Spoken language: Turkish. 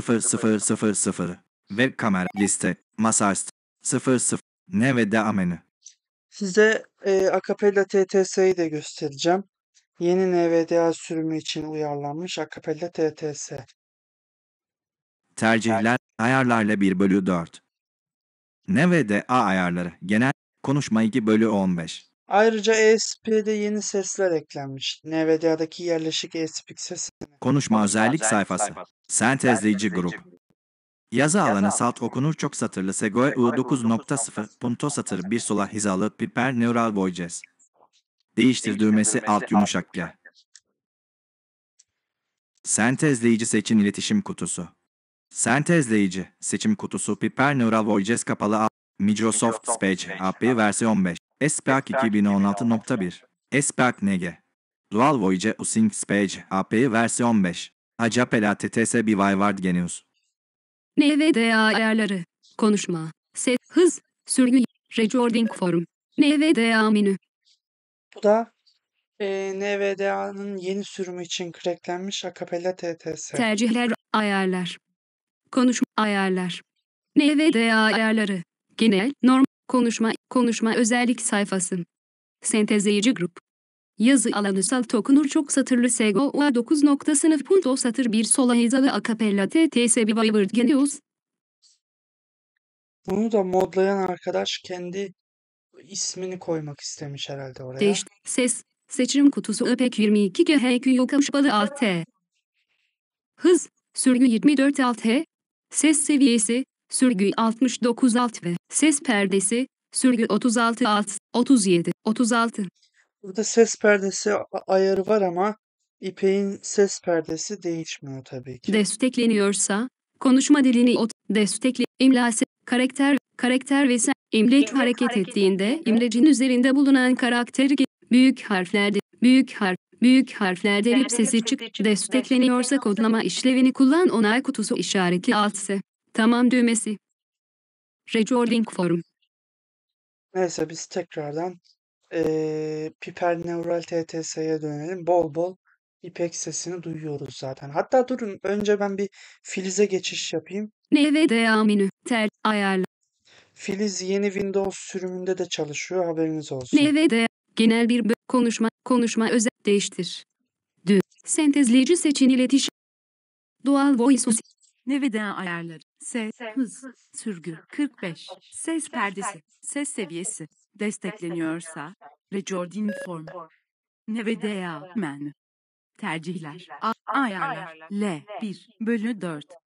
0000 Web kamera liste masaj Masast 00 Ne ve devam menü. Size e, Acapella TTS'yi de göstereceğim. Yeni NVDA sürümü için uyarlanmış Acapella TTS. Tercihler ayarlarla 1 bölü 4. NVDA ayarları genel konuşma 2 bölü 15. Ayrıca ESP'de yeni sesler eklenmiş. NVDA'daki yerleşik ESP sesine. Konuşma özellik sayfası. Sentezleyici grup. Yazı alanı salt okunur çok satırlı Segoe U9.0 punto satır bir sola hizalı piper neural voices. Değiştir düğmesi alt yumuşak G. Sentezleyici seçin iletişim kutusu. Sentezleyici seçim kutusu piper neural voices kapalı Microsoft Speech API versiyon 15. SPAC 2016.1 SPAC NG Dual Voyage Using Page API versiyon 5 Acapela TTS Bivyward Genius NVDA ayarları Konuşma Set Hız Sürgü Recording Form NVDA menü Bu da e, NVDA'nın yeni sürümü için cracklenmiş akapella TTS. Tercihler ayarlar. Konuşma ayarlar. NVDA ayarları. Genel, norm, konuşma Konuşma özellik sayfası. Sentezleyici grup. Yazı alanı sal tokunur çok satırlı SGOA 9 nokta sınıf punto satır bir sola hizalı akapella TTS Word Genius. Bunu da modlayan arkadaş kendi ismini koymak istemiş herhalde oraya. Değiş, ses, seçim kutusu öpek 22 GHQ balı alt T. Hız, sürgü 24 alt H. Ses seviyesi, sürgü 69 alt ve ses perdesi, Sürgü 36 alt 37 36. Burada ses perdesi ayarı var ama ipeğin ses perdesi değişmiyor tabii ki. Destekleniyorsa konuşma dilini ot destekli imlası karakter karakter ve sen imleç hareket, hareket ettiğinde imlecin üzerinde bulunan karakter büyük harflerde büyük harf Büyük harflerde lip sesi çık destekleniyorsa kodlama işlevini kullan onay kutusu işaretli altsı. Tamam düğmesi. Recording form. Neyse biz tekrardan e, Neural TTS'ye dönelim. Bol bol ipek sesini duyuyoruz zaten. Hatta durun önce ben bir Filiz'e geçiş yapayım. NVDA menü tel ayarla. Filiz yeni Windows sürümünde de çalışıyor haberiniz olsun. NVDA genel bir konuşma konuşma özel değiştir. Dü sentezleyici seçin iletişim. Doğal voice NVDA ayarları ses, hız, sürgü, 45, ses perdesi, ses seviyesi, destekleniyorsa, ve form, ne ve DA menü, tercihler, A, ayarlar, L, 1, bölü 4,